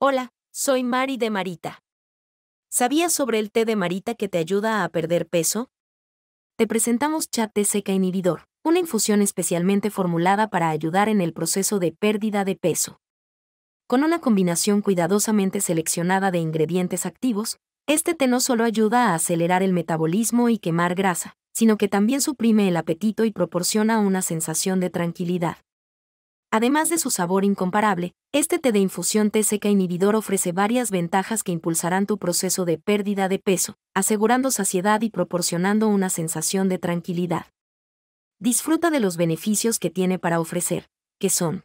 Hola, soy Mari de Marita. ¿Sabías sobre el té de Marita que te ayuda a perder peso? Te presentamos Chat Seca Inhibidor, una infusión especialmente formulada para ayudar en el proceso de pérdida de peso. Con una combinación cuidadosamente seleccionada de ingredientes activos, este té no solo ayuda a acelerar el metabolismo y quemar grasa, sino que también suprime el apetito y proporciona una sensación de tranquilidad. Además de su sabor incomparable, este té de infusión té seca inhibidor ofrece varias ventajas que impulsarán tu proceso de pérdida de peso, asegurando saciedad y proporcionando una sensación de tranquilidad. Disfruta de los beneficios que tiene para ofrecer, que son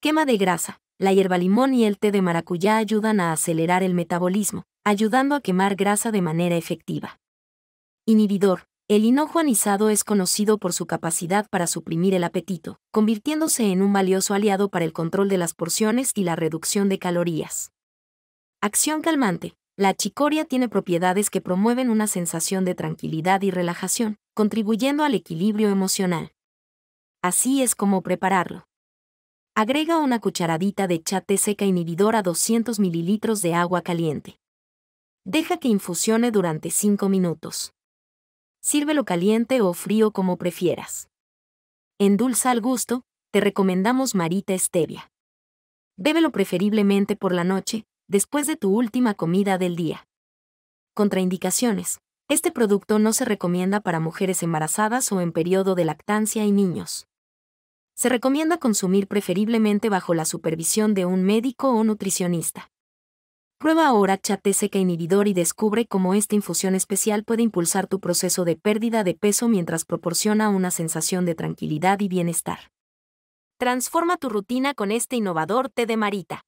quema de grasa. La hierba limón y el té de maracuyá ayudan a acelerar el metabolismo, ayudando a quemar grasa de manera efectiva. Inhibidor. El hinojo anisado es conocido por su capacidad para suprimir el apetito, convirtiéndose en un valioso aliado para el control de las porciones y la reducción de calorías. Acción calmante. La chicoria tiene propiedades que promueven una sensación de tranquilidad y relajación, contribuyendo al equilibrio emocional. Así es como prepararlo. Agrega una cucharadita de chate seca inhibidora a 200 ml de agua caliente. Deja que infusione durante 5 minutos. Sírvelo caliente o frío como prefieras. Endulza al gusto, te recomendamos Marita Stevia. Bébelo preferiblemente por la noche, después de tu última comida del día. Contraindicaciones. Este producto no se recomienda para mujeres embarazadas o en periodo de lactancia y niños. Se recomienda consumir preferiblemente bajo la supervisión de un médico o nutricionista. Prueba ahora Seca Inhibidor y descubre cómo esta infusión especial puede impulsar tu proceso de pérdida de peso mientras proporciona una sensación de tranquilidad y bienestar. Transforma tu rutina con este innovador té de marita.